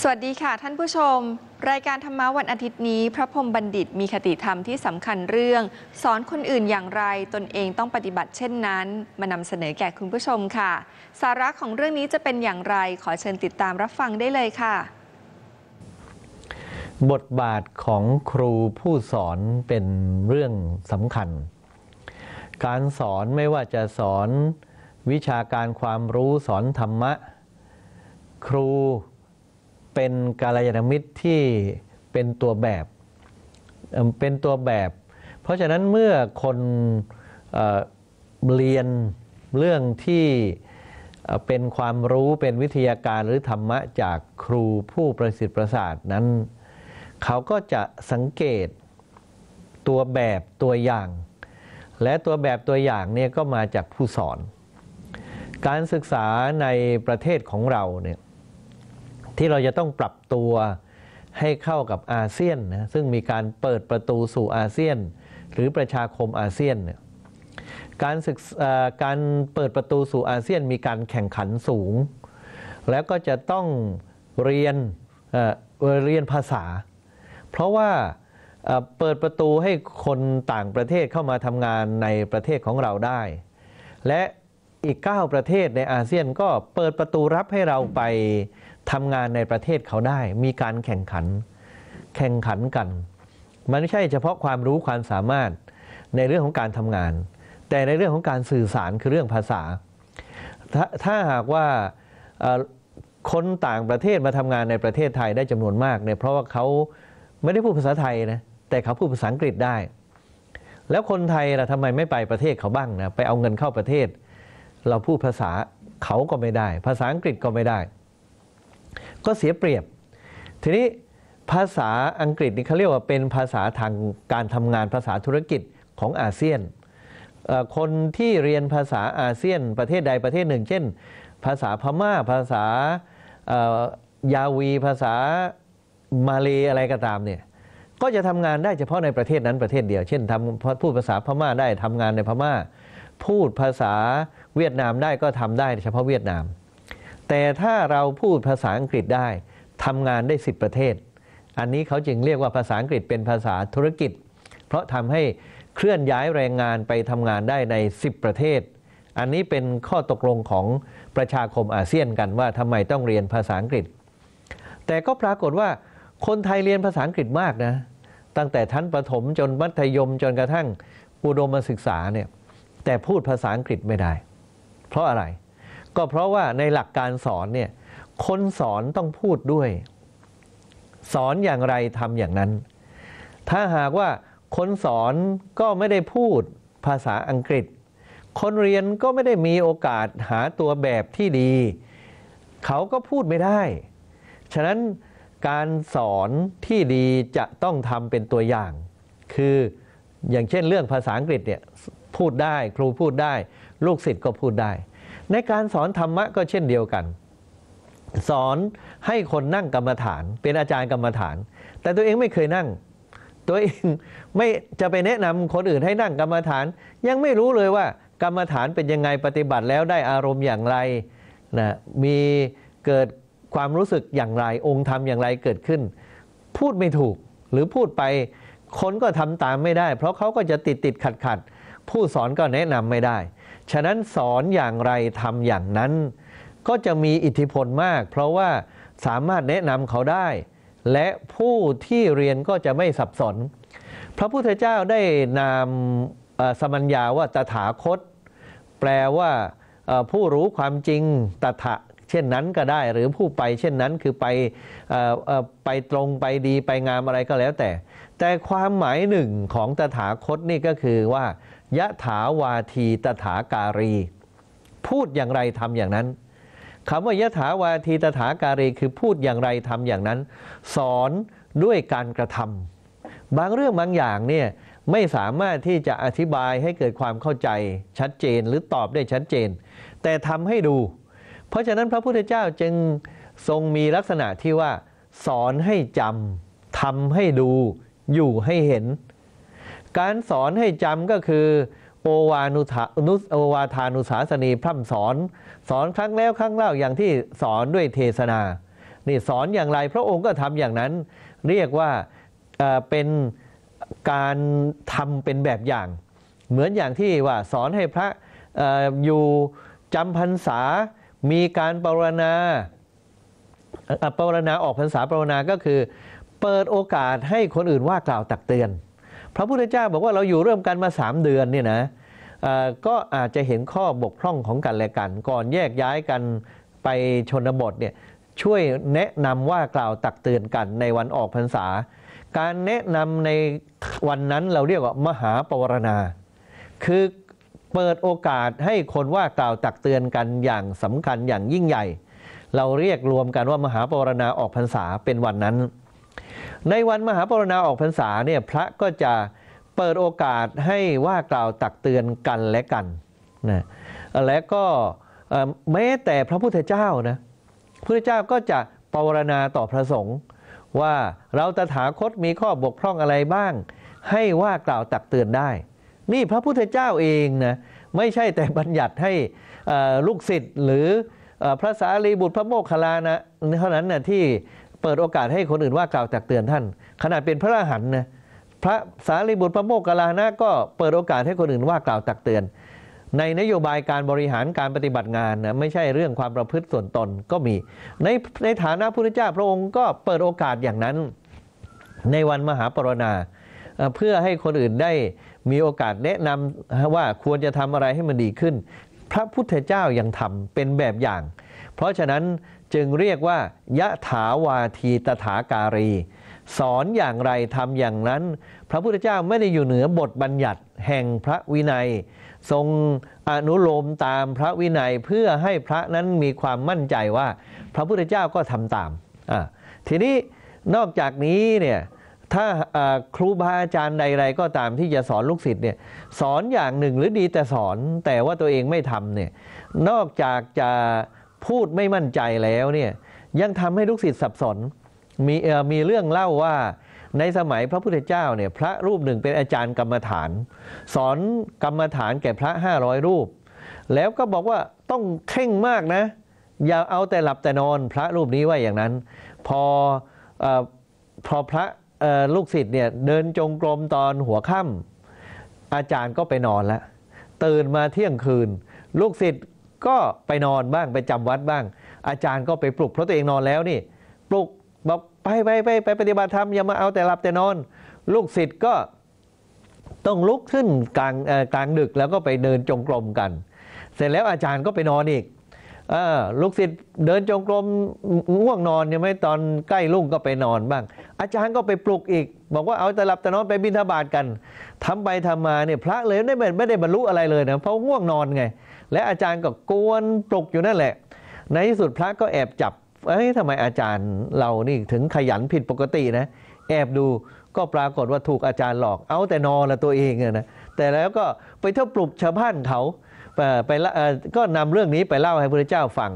สวัสดีค่ะท่านผู้ชม รายการธรรมะวันอาทิตย์นี้ พระพรมบัณฑิตมีคติธรรมที่สำคัญเรื่อง สอนคนอื่นอย่างไรตนเองต้องปฏิบัติเช่นนั้น มานำเสนอแก่คุณผู้ชมค่ะ สาระของเรื่องนี้จะเป็นอย่างไรขอเชิญติดตามรับฟังได้เลยค่ะ บทบาทของครูผู้สอนเป็นเรื่องสำคัญการสอนไม่ว่าจะสอนวิชาการความรู้สอนธรรมะ ครูเป็นกาลยานมิตรที่เป็นตัวแบบ เป็นตัวแบบ เพราะฉะนั้นเมื่อคนเเรียนเรื่องที่เป็นความรู้เป็นวิทยาการหรือธรรมะจากครูผู้ประสิทธิ์ประสาทนั้น เขาก็จะสังเกตตัวแบบตัวอย่างและตัวแบบตัวอย่างเนี่ยก็มาจากผู้สอน การศึกษาในประเทศของเราเนี่ยที่เราจะต้องปรับตัวให้เข้ากับอาเซียนนะซึ่งมีการเปิดประตูสู่อาเซียน หรือประชาคมอาเซียนเนี่ยการศึกการเปิดประตูสู่อาเซียนมีการแข่งขันสูง แล้วก็จะต้องเรียนเรียนภาษา เพราะว่าเปิดประตูให้คนต่างประเทศเข้ามาทำงานในประเทศของเราได้ และอีก 9 ประเทศในอาเซียนก็เปิดประตูรับให้เราไปทำงานในประเทศเขาได้ มีการแข่งขัน แข่งขันกัน มันไม่ใช่ เฉพาะความรู้ความสามารถในเรื่องของการทำงาน แต่ในเรื่องของการสื่อสารคือเรื่องภาษาถถ้าหากว่าคนต่างประเทศมาทำงานในประเทศไทยได้จำนวนมากเนี่ยเพราะว่าเขาไม่ได้พูดภาษาไทยนะแต่เขาพูดภาษาอังกฤษได้ แล้วคนไทยล่ะทำไมไม่ไปประเทศเขาบ้างนะไปเอาเงินเข้าประเทศ เราพูดภาษาเขาก็ไม่ได้ ภาษาอังกฤษก็ไม่ได้ ก็เสียเปรียบ ทีนี้ภาษาอังกฤษนี่เขาเรียกว่าเป็นภาษาทางการทำงานภาษาธุรกิจของอาเซียน คนที่เรียนภาษาอาเซียนประเทศใดประเทศหนึ่ง เช่น ภาษาพม่าภาษายาวีภาษามาเลอะไรก็ตามเนี่ยก็จะทำงานได้เฉพาะในประเทศนั้นประเทศเดียว เช่นทำพูดภาษาพม่าได้ทำงานในพม่า พูดภาษาเวียดนามได้ก็ทำได้เฉพาะเวียดนาม แต่ถ้าเราพูดภาษาอังกฤษได้ทำงานได้ 10 ประเทศ อันนี้เขาจึงเรียกว่าภาษาอังกฤษเป็นภาษาธุรกิจ เพราะทำให้เคลื่อนย้ายแรงงานไปทำงานได้ใน 10 ประเทศ อันนี้เป็นข้อตกลงของประชาคมอาเซียนกันว่าทำไมต้องเรียนภาษาอังกฤษ แต่ก็ปรากฏว่าคนไทยเรียนภาษาอังกฤษมากนะตั้งแต่ชั้นประถมจนมัธยมจนกระทั่งอุดมศึกษาเนี่ยแต่พูดภาษาอังกฤษไม่ได้ เพราะอะไรก็เพราะว่าในหลักการสอนเนี่ยคนสอนต้องพูดด้วย สอนอย่างไรทำอย่างนั้น ถ้าหากว่าคนสอนก็ไม่ได้พูดภาษาอังกฤษ คนเรียนก็ไม่ได้มีโอกาสหาตัวแบบที่ดี เขาก็พูดไม่ได้ฉะนั้นการสอนที่ดีจะต้องทำเป็นตัวอย่าง คืออย่างเช่นเรื่องภาษาอังกฤษเนี่ยพูดได้ ครูพูดได้ ลูกศิษย์ก็พูดได้ ในการสอนธรรมะก็เช่นเดียวกัน สอนให้คนนั่งกรรมฐาน เป็นอาจารย์กรรมฐาน แต่ตัวเองไม่เคยนั่ง ตัวเองไม่จะไปแนะนำคนอื่นให้นั่งกรรมฐาน ยังไม่รู้เลยว่ากรรมฐานเป็นยังไงปฏิบัติแล้วได้อารมณ์อย่างไรนะมีเกิดความรู้สึกอย่างไรองค์ธรรมอย่างไรเกิดขึ้น พูดไม่ถูก หรือพูดไป คนก็ทำตามไม่ได้ เพราะเขาก็จะติดติดขัดขัด ผู้สอนก็แนะนำไม่ได้ ฉะนั้นสอนอย่างไรทำอย่างนั้น ก็จะมีอิทธิพลมาก เพราะว่าสามารถแนะนำเขาได้ และผู้ที่เรียนก็จะไม่สับสนพระพุทธเจ้าได้นามสมัญญาว่าตถาคต แปลว่าผู้รู้ความจริงตถาเช่นนั้นก็ได้หรือผู้ไปเช่นนั้นคือไปไปตรงไปดีไปงามอะไรก็แล้วแต่ แต่ความหมายหนึ่งของตถาคตนี่ก็คือว่ายะถาวาทีตถาการี พูดอย่างไรทำอย่างนั้นคำว่ายะถาวาทีตถาการีคือพูดอย่างไรทำอย่างนั้น สอนด้วยการกระทำบางเรื่องบางอย่างเนี่ยไม่สามารถที่จะอธิบายให้เกิดความเข้าใจชัดเจนหรือตอบได้ชัดเจน แต่ทำให้ดูเพราะฉะนั้นพระพุทธเจ้าจึงทรงมีลักษณะที่ว่าสอนให้จำทำให้ดูอยู่ให้เห็น การสอนให้จำก็คือ โอวาทานุโอวาทานุสาสนีพร่ำสอน สอนครั้งแล้ว ครั้งเล่าอย่างที่สอนด้วยเทศนานี่สอนอย่างไรพระองค์ก็ทำอย่างนั้น เรียกว่าเป็นการทำเป็นแบบอย่าง เหมือนอย่างที่ว่าสอนให้พระอยู่จำพรรษามีการปรณาปรณาออกพรรษาปรณาก็คือ เปิดโอกาสให้คนอื่นว่ากล่าวตักเตือน พระพุทธเจ้าบอกว่าเราอยู่ร่วมกันมา 3 เดือนเนี่ยนะก็อาจจะเห็นข้อบกพร่องของกันและกัน ก่อนแยกย้ายกันไปชนบทเนี่ยช่วยแนะนำว่ากล่าวตักเตือนกันในวันออกพรรษา การแนะนำในวันนั้นเราเรียกว่ามหาปวารณาคือเปิดโอกาสให้คนว่ากล่าวตักเตือนกันอย่างสำคัญอย่างยิ่งใหญ่ เราเรียกรวมกันว่ามหาปรณาออกพรรษาเป็นวันนั้น ในวันมหาปรณาออกพรรษาเนี่ยพระก็จะเปิดโอกาสให้ว่ากล่าวตักเตือนกันและกันนะ และก็แม้แต่พระพุทธเจ้านะพระเจ้าก็จะปรณาต่อพระสงฆ์ว่าเราตถาคตมีข้อบกพร่องอะไรบ้าง ให้ว่ากล่าวตักเตือนได้นี่พระพุทธเจ้าเองนะไม่ใช่แต่บัญญัติให้ลูกศิษย์หรือพระสารีบุตรพระโมคคัลลานะเท่านั้นนะที่เปิดโอกาสให้คนอื่นว่ากล่าวตักเตือนท่านขนาดเป็นพระอรหันต์นะพระสารีบุตรพระโมคคัลลานะก็เปิดโอกาสให้คนอื่นว่ากล่าวตักเตือน ในนโยบายการบริหารการปฏิบัติงานนะไม่ใช่เรื่องความประพฤติส่วนตนก็มี ในในฐานะพระพุทธเจ้าพระองค์ก็เปิดโอกาสอย่างนั้น ในวันมหาปรณาเพื่อให้คนอื่นได้มีโอกาสแนะนำว่าควรจะทำอะไรให้มันดีขึ้น พระพุทธเจ้ายังทำเป็นแบบอย่าง เพราะฉะนั้นจึงเรียกว่ายะถาวาทีตถาการี สอนอย่างไรทำอย่างนั้น พระพุทธเจ้าไม่ได้อยู่เหนือบทบัญญัติแห่งพระวินัย ทรงอนุโลมตามพระวินัยเพื่อให้พระนั้นมีความมั่นใจว่า พระพุทธเจ้าก็ทำตามทีนี้นอกจากนี้เนี่ยถ้าครูบาอาจารย์ใด ๆ ก็ตามที่จะสอนลูกศิษย์เนี่ยสอนอย่างหนึ่งหรือดีแต่สอนแต่ว่าตัวเองไม่ทำเนี่ยนอกจากจะพูดไม่มั่นใจแล้วเนี่ยยังทำให้ลูกศิษย์สับสนมีมีเรื่องเล่าว่าในสมัยพระพุทธเจ้าเนี่ยพระรูปหนึ่งเป็นอาจารย์กรรมฐาน สอนกรรมฐานแก่พระ500 รูป แล้วก็บอกว่าต้องเข่งมากนะอย่าเอาแต่หลับแต่นอนพระรูปนี้ว่าอย่างนั้น พออพอพระลูกศิษย์เนี่ยเดินจงกรมตอนหัวค่ำอาจารย์ก็ไปนอนแล้วตื่นมาเที่ยงคืน ลูกศิษย์ก็ไปนอนบ้างไปจำวัดบ้าง อาจารย์ก็ไปปลุกเพราะตัวเองนอนแล้วนี่ ปลุกบอกไปไปไปไปปฏิบัติธรรมอย่ามาเอาแต่หลับแต่นอน ลูกศิษย์ก็ต้องลุกขึ้น กลางกลางดึกแล้วก็ไปเดินจงกรมกัน เสร็จแล้วอาจารย์ก็ไปนอนอีกลูกศิษย์เดินจงกรมง่วงนอนใช่ไหมตอนใกล้ลุ่งก็ไปนอนบ้าง อาจารย์ก็ไปปลุกอีก บอกว่าเอาแต่หลับแต่นอนไปบิณฑบาตกัน ทำไปทำมาเนี่ยพระเลยไม่ได้ไม่ได้บรรลุอะไรเลยนะเพราะง่วงนอนไงและอาจารย์ก็กวนปลุกอยู่นั่นแหละ ในที่สุดพระก็แอบจับเอ้ยทำไมอาจารย์เรานี่ถึงขยันผิดปกตินะแอบดูก็ปรากฏว่าถูกอาจารย์หลอก เอาแต่นอนละตัวเองนะแต่แล้วก็ไปเที่ยวปลุกชาวบ้านเขาไปก็นำเรื่องนี้ไปเล่าให้พระเจ้าฟัง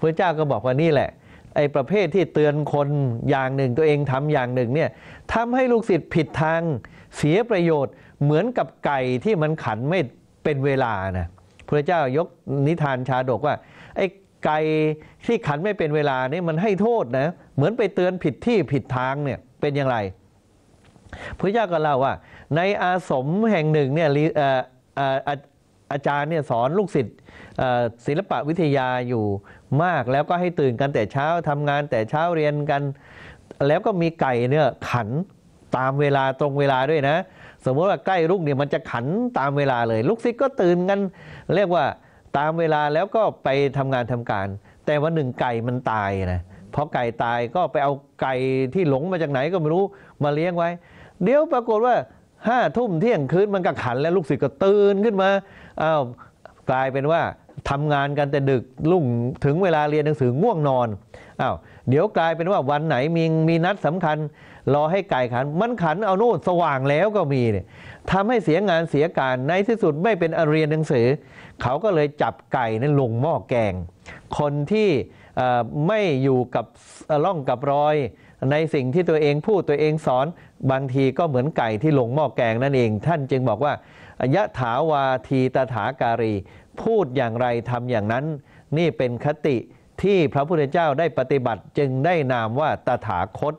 พระเจ้าก็บอกว่านี่แหละไอ้ประเภทที่เตือนคนอย่างหนึ่งตัวเองทำอย่างหนึ่งเนี่ยทำให้ลูกศิษย์ผิดทางเสียประโยชน์เหมือนกับไก่ที่มันขันไม่เป็นเวลานะพระเจ้ายกนิทานชาดกว่าไอ้ไก่ที่ขันไม่เป็นเวลานี่มันให้โทษนะเหมือนไปเตือนผิดที่ผิดทางเนี่ยเป็นอย่างไร พระเจ้าก็เล่าว่า ในอาสมแห่งหนึ่งเนี่ยอาจารย์เนี่ยสอนลูกศิษย์ศิลปะวิทยาอยู่มากแล้วก็ให้ตื่นกันแต่เช้าทำงานแต่เช้าเรียนกัน แล้วก็มีไก่เนี่ยขันตามเวลาตรงเวลาด้วยนะ สมมติว่าใกล้รุ่งเนี่ยมันจะขันตามเวลาเลย ลูกศิษย์ก็ตื่นกัน เรียกว่าตามเวลาแล้วก็ไปทำงานทำการ แต่วันหนึ่งไก่มันตายนะพอไก่ตายก็ไปเอาไก่ที่หลงมาจากไหนก็ไม่รู้มาเลี้ยงไว้ เดี๋ยวปรากฏว่าห้าทุ่มเที่ยงคืนมันก็ขัน แล้วลูกศิษย์ก็ตื่นขึ้นมาอ้าวกลายเป็นว่าทำงานกันแต่ดึกลุ่งถึงเวลาเรียนหนังสือง่วงนอนอ้าวเดี๋ยวกลายเป็นว่าวันไหนมีมีนัดสำคัญ รอให้ไก่ขันมันขันเอาโน่นสว่างแล้วก็มีเนี่ยทำให้เสียงานเสียการในที่สุดไม่เป็นเรียนหนังสือ เขาก็เลยจับไก่ นั้นลงหม้อแกง คนที่ไม่อยู่กับร่องกับรอย ในสิ่งที่ตัวเองพูดตัวเองสอน บางทีก็เหมือนไก่ที่หลงหม้อแกงนั่นเอง ท่านจึงบอกว่ายะถาวาทีตถาการี พูดอย่างไรทำอย่างนั้น นี่เป็นคติที่พระพุทธเจ้าได้ปฏิบัติจึงได้นามว่าตถาคต